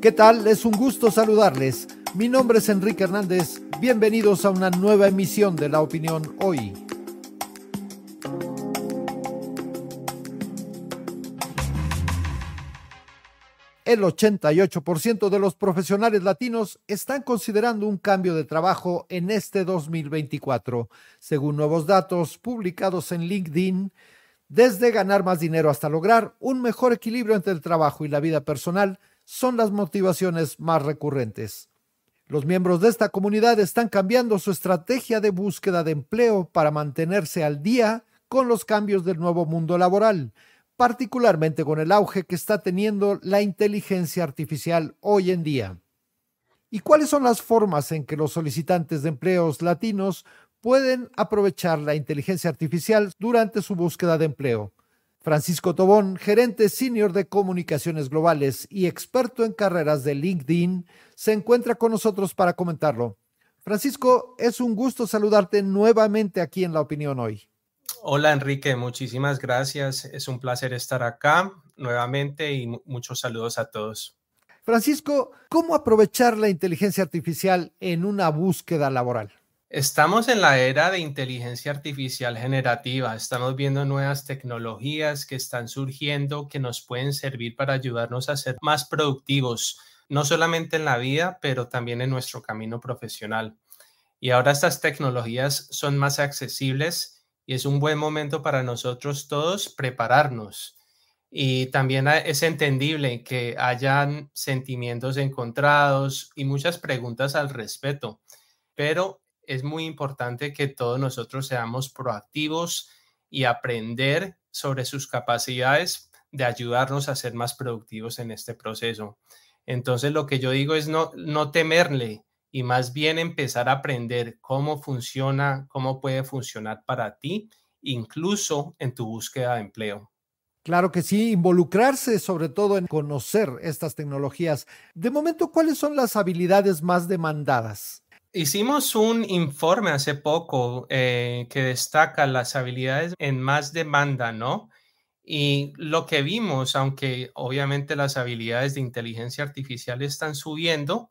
¿Qué tal? Es un gusto saludarles. Mi nombre es Enrique Hernández. Bienvenidos a una nueva emisión de La Opinión Hoy. El 88% de los profesionales latinos están considerando un cambio de trabajo en este 2024, según nuevos datos publicados en LinkedIn desde ganar más dinero hasta lograr un mejor equilibrio entre el trabajo y la vida personal, son las motivaciones más recurrentes. Los miembros de esta comunidad están cambiando su estrategia de búsqueda de empleo para mantenerse al día con los cambios del nuevo mundo laboral, particularmente con el auge que está teniendo la inteligencia artificial hoy en día. ¿Y cuáles son las formas en que los solicitantes de empleos latinos pueden aprovechar la inteligencia artificial durante su búsqueda de empleo? Francisco Tobón, gerente senior de comunicaciones globales y experto en carreras de LinkedIn, se encuentra con nosotros para comentarlo. Francisco, es un gusto saludarte nuevamente aquí en La Opinión hoy. Hola Enrique, muchísimas gracias. Es un placer estar acá nuevamente y muchos saludos a todos. Francisco, ¿cómo aprovechar la inteligencia artificial en una búsqueda laboral? Estamos en la era de inteligencia artificial generativa. Estamos viendo nuevas tecnologías que están surgiendo que nos pueden servir para ayudarnos a ser más productivos, no solamente en la vida, pero también en nuestro camino profesional. Y ahora estas tecnologías son más accesibles y es un buen momento para nosotros todos prepararnos. Y también ah, es entendible que hayan sentimientos encontrados y muchas preguntas al respecto pero es muy importante que todos nosotros seamos proactivos y aprender sobre sus capacidades de ayudarnos a ser más productivos en este proceso. Entonces, lo que yo digo es no, no temerle y más bien empezar a aprender cómo funciona, cómo puede funcionar para ti, incluso en tu búsqueda de empleo. Claro que sí, involucrarse sobre todo en conocer estas tecnologías. De momento, ¿cuáles son las habilidades más demandadas? Hicimos un informe hace poco eh, que destaca las habilidades en más demanda, ¿no? Y lo que vimos, aunque obviamente las habilidades de inteligencia artificial están subiendo,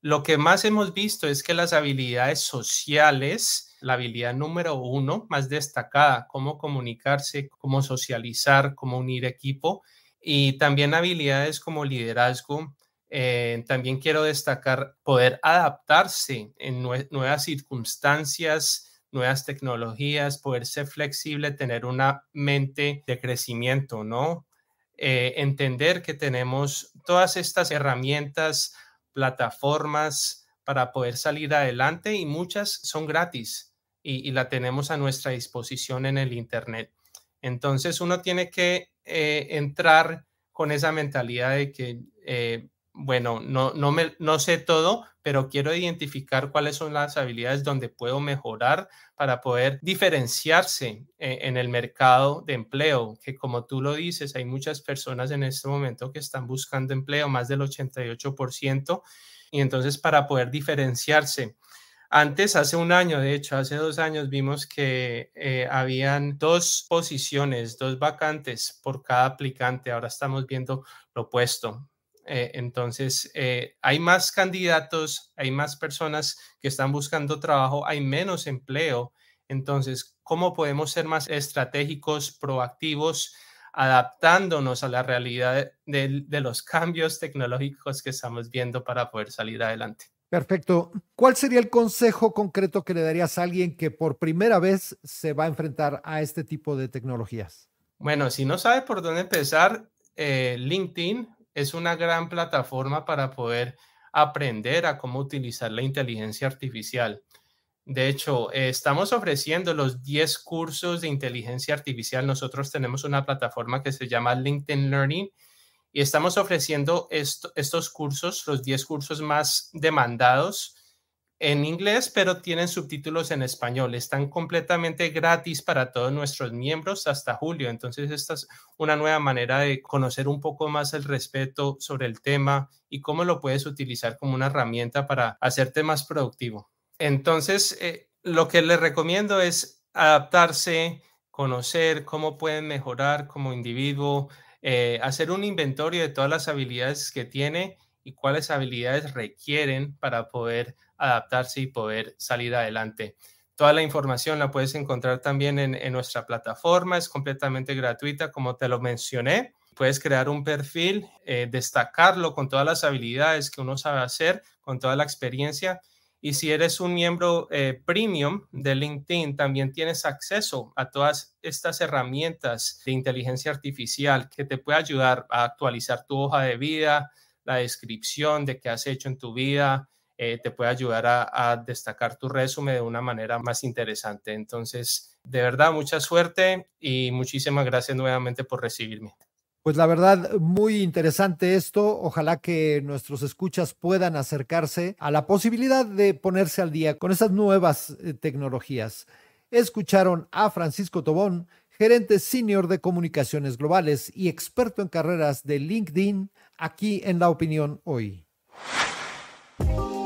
lo que más hemos visto es que las habilidades sociales, la habilidad número uno más destacada, cómo comunicarse, cómo socializar, cómo unir equipo, y también habilidades como liderazgo, eh, también quiero destacar poder adaptarse en nuevas circunstancias, nuevas tecnologías, poder ser flexible, tener una mente de crecimiento, ¿no? Eh, entender que tenemos todas estas herramientas, plataformas para poder salir adelante y muchas son gratis y, la tenemos a nuestra disposición en el Internet. Entonces uno tiene que eh, entrar con esa mentalidad de que bueno, no, no, no sé todo, pero quiero identificar cuáles son las habilidades donde puedo mejorar para poder diferenciarse eh, en, el mercado de empleo, que como tú lo dices, hay muchas personas en este momento que están buscando empleo, más del 88%, y entonces para poder diferenciarse. Antes, hace un año, de hecho, hace dos años, vimos que eh, habían dos posiciones, dos vacantes por cada aplicante. Ahora estamos viendo lo opuesto. Eh, entonces, eh, hay más candidatos, hay más personas que están buscando trabajo, hay menos empleo. Entonces, ¿cómo podemos ser más estratégicos, proactivos, adaptándonos a la realidad de, los cambios tecnológicos que estamos viendo para poder salir adelante? Perfecto. ¿Cuál sería el consejo concreto que le darías a alguien que por primera vez se va a enfrentar a este tipo de tecnologías? Bueno, si no sabe por dónde empezar, eh, LinkedIn es una gran plataforma para poder aprender a cómo utilizar la inteligencia artificial. De hecho, eh, estamos ofreciendo los 10 cursos de inteligencia artificial. Nosotros tenemos una plataforma que se llama LinkedIn Learning y estamos ofreciendo estos cursos, los 10 cursos más demandados en inglés, pero tienen subtítulos en español. Están completamente gratis para todos nuestros miembros hasta julio. Entonces, esta es una nueva manera de conocer un poco más el respeto sobre el tema y cómo lo puedes utilizar como una herramienta para hacerte más productivo. Entonces, eh, lo que les recomiendo es adaptarse, conocer cómo pueden mejorar como individuo, eh, hacer un inventario de todas las habilidades que tiene y cuáles habilidades requieren para poder adaptarse y poder salir adelante. Toda la información la puedes encontrar también en, nuestra plataforma, es completamente gratuita, como te lo mencioné. Puedes crear un perfil, eh, destacarlo con todas las habilidades que uno sabe hacer, con toda la experiencia. Y si eres un miembro eh, premium de LinkedIn, también tienes acceso a todas estas herramientas de inteligencia artificial que te puede ayudar a actualizar tu hoja de vida, la descripción de qué has hecho en tu vida, eh, te puede ayudar a, a destacar tu resumen de una manera más interesante. Entonces, de verdad, mucha suerte y muchísimas gracias nuevamente por recibirme. Pues la verdad, muy interesante esto. Ojalá que nuestros escuchas puedan acercarse a la posibilidad de ponerse al día con esas nuevas eh, tecnologías. Escucharon a Francisco Tobón, gerente senior de comunicaciones globales y experto en carreras de LinkedIn, aquí en La Opinión Hoy.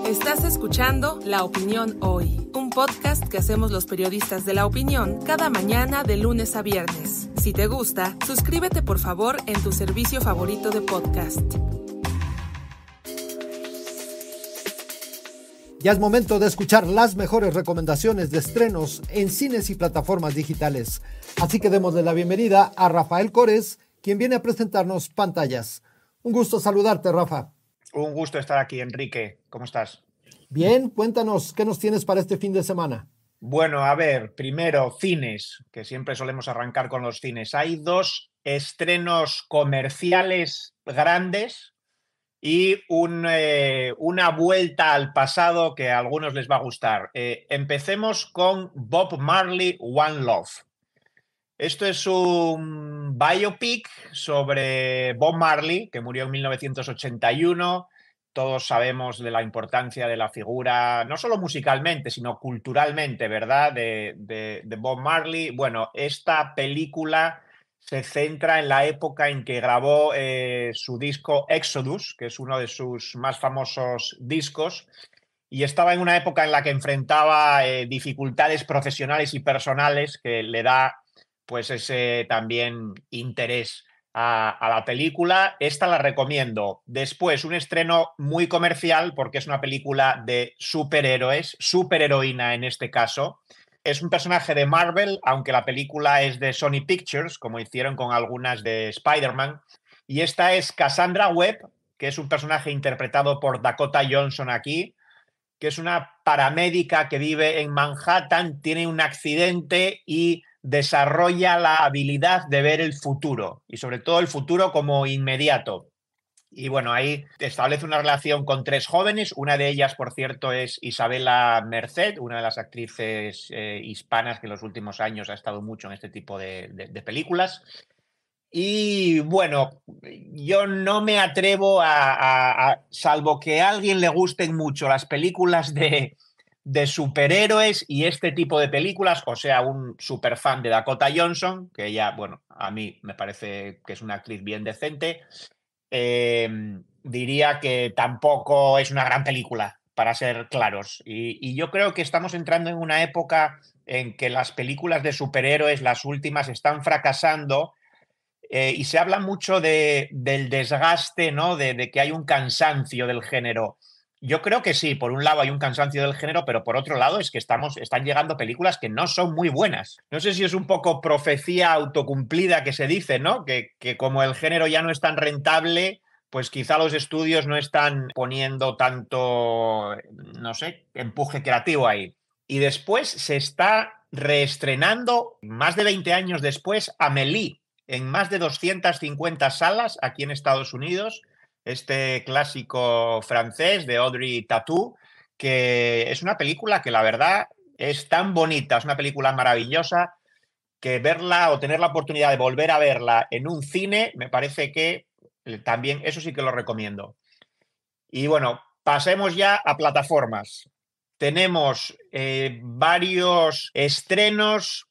Estás escuchando La Opinión Hoy, un podcast que hacemos los periodistas de la opinión cada mañana de lunes a viernes. Si te gusta, suscríbete por favor en tu servicio favorito de podcast. Ya es momento de escuchar las mejores recomendaciones de estrenos en cines y plataformas digitales. Así que démosle la bienvenida a Rafael Cores, quien viene a presentarnos pantallas. Un gusto saludarte, Rafa. Un gusto estar aquí, Enrique. ¿Cómo estás? Bien, cuéntanos, ¿qué nos tienes para este fin de semana? Bueno, a ver, primero, cines, que siempre solemos arrancar con los cines. Hay dos estrenos comerciales grandes y eh, una vuelta al pasado que a algunos les va a gustar. Eh, empecemos con Bob Marley One Love. Esto es un biopic sobre Bob Marley, que murió en 1981. Todos sabemos de la importancia de la figura, no solo musicalmente, sino culturalmente, ¿verdad? de Bob Marley. Bueno, esta película se centra en la época en que grabó eh, su disco Exodus, que es uno de sus más famosos discos, y estaba en una época en la que enfrentaba eh, dificultades profesionales y personales que le da pues ese también interés a, a, la película. Esta la recomiendo. Después, un estreno muy comercial porque es una película de superhéroes, superheroína en este caso, es un personaje de Marvel, aunque la película es de Sony Pictures, como hicieron con algunas de Spider-Man. Y esta es Cassandra Webb, que es un personaje interpretado por Dakota Johnson aquí, que es una paramédica que vive en Manhattan, tiene un accidente y desarrolla la habilidad de ver el futuro, y sobre todo el futuro como inmediato. Y bueno, ahí establece una relación con tres jóvenes. Una de ellas, por cierto, es Isabela Merced, una de las actrices eh, hispanas que en los últimos años ha estado mucho en este tipo de, películas. Y bueno, yo no me atrevo a, salvo que a alguien le gusten mucho las películas de, superhéroes y este tipo de películas, o sea, un superfan de Dakota Johnson, que ella, bueno, a mí me parece que es una actriz bien decente. Em, diría que tampoco es una gran película, para ser claros. Y, yo creo que estamos entrando en una época en que las películas de superhéroes, las últimas, están fracasando. Eh, y se habla mucho de, del desgaste, ¿no? de, que hay un cansancio del género. Yo creo que sí, por un lado hay un cansancio del género, pero por otro lado es que estamos, están llegando películas que no son muy buenas. No sé si es un poco profecía autocumplida que se dice, ¿no? Que, que como el género ya no es tan rentable, pues quizá los estudios no están poniendo tanto, no sé, empuje creativo ahí. Y después se está reestrenando, más de 20 años después, Amélie, en más de 250 salas aquí en Estados Unidos este clásico francés de Audrey Tatou, que es una película que la verdad es tan bonita, es una película maravillosa que verla o tener la oportunidad de volver a verla en un cine, me parece que eh, también eso sí que lo recomiendo. Y bueno, pasemos ya a plataformas. Tenemos eh, varios estrenos.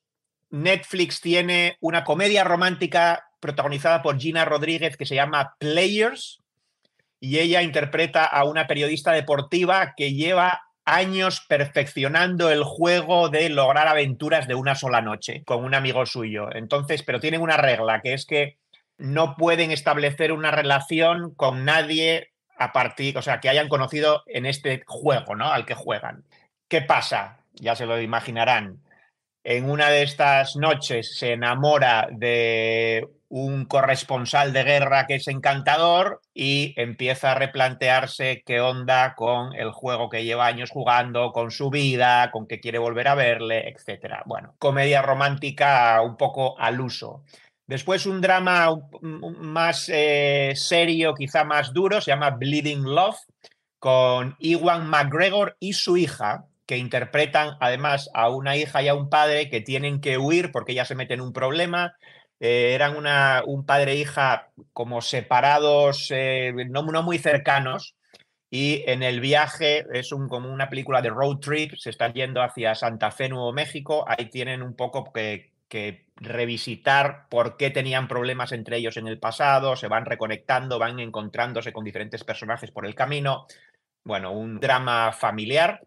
Netflix tiene una comedia romántica protagonizada por Gina Rodríguez que se llama Players, y ella interpreta a una periodista deportiva que lleva años perfeccionando el juego de lograr aventuras de una sola noche con un amigo suyo. Entonces, pero tienen una regla, que es que no pueden establecer una relación con nadie a partir, o sea, que hayan conocido en este juego, ¿no? Al que juegan. ¿Qué pasa? Ya se lo imaginarán. En una de estas noches se enamora de un corresponsal de guerra que es encantador y empieza a replantearse qué onda con el juego que lleva años jugando, con su vida, con que quiere volver a verle, etc. Bueno, comedia romántica un poco al uso. Después un drama más eh, serio, quizá más duro, se llama Bleeding Love, con Iwan McGregor y su hija, que interpretan además a una hija y a un padre que tienen que huir porque ya se meten en un problema, eh, eran un padre e hija como separados, eh, no, muy cercanos, y en el viaje es un, como una película de road trip, se están yendo hacia Santa Fe, Nuevo México, ahí tienen un poco que, que revisitar por qué tenían problemas entre ellos en el pasado, se van reconectando, van encontrándose con diferentes personajes por el camino, bueno, un drama familiar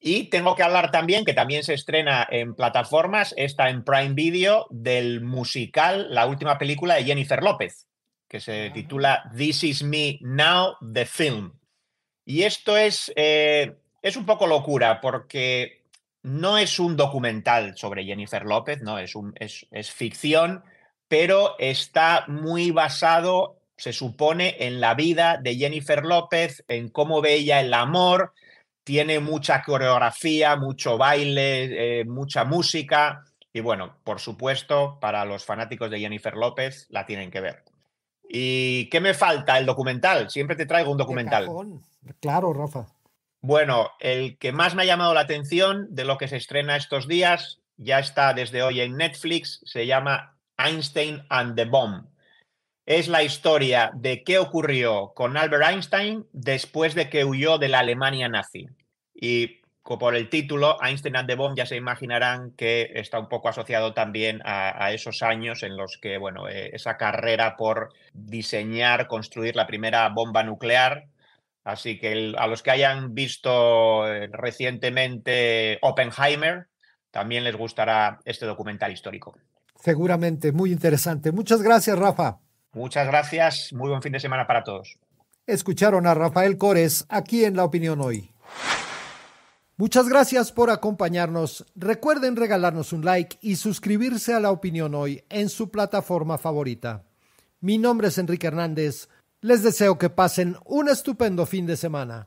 y tengo que hablar también, que también se estrena en plataformas, está en Prime Video, del musical, la última película de Jennifer López, que se ah. titula This Is Me Now, The Film. Y esto es, eh, es un poco locura, porque no es un documental sobre Jennifer López, no, es, un, es, es ficción, pero está muy basado, se supone, en la vida de Jennifer López, en cómo ve ella el amor, tiene mucha coreografía, mucho baile, eh, mucha música. Y bueno, por supuesto, para los fanáticos de Jennifer López la tienen que ver. ¿Y qué me falta? El documental. Siempre te traigo un documental. Claro, Rafa. Bueno, el que más me ha llamado la atención de lo que se estrena estos días, ya está desde hoy en Netflix, se llama Einstein and the Bomb. Es la historia de qué ocurrió con Albert Einstein después de que huyó de la Alemania nazi. Y por el título, Einstein and the Bomb, ya se imaginarán que está un poco asociado también a, esos años en los que, bueno, eh, esa carrera por diseñar, construir la primera bomba nuclear. Así que a los que hayan visto eh, recientemente Oppenheimer, también les gustará este documental histórico. Seguramente, muy interesante. Muchas gracias, Rafa. Muchas gracias, muy buen fin de semana para todos. Escucharon a Rafael Cores aquí en La Opinión Hoy. Muchas gracias por acompañarnos. Recuerden regalarnos un like y suscribirse a la opinión hoy en su plataforma favorita. Mi nombre es Enrique Hernández. Les deseo que pasen un estupendo fin de semana.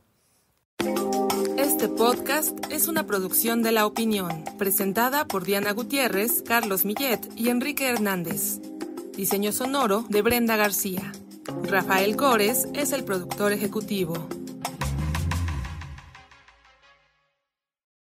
Este podcast es una producción de La Opinión, presentada por Diana Gutiérrez, Carlos Millet y Enrique Hernández. Diseño sonoro de Brenda García. Rafael Górez es el productor ejecutivo.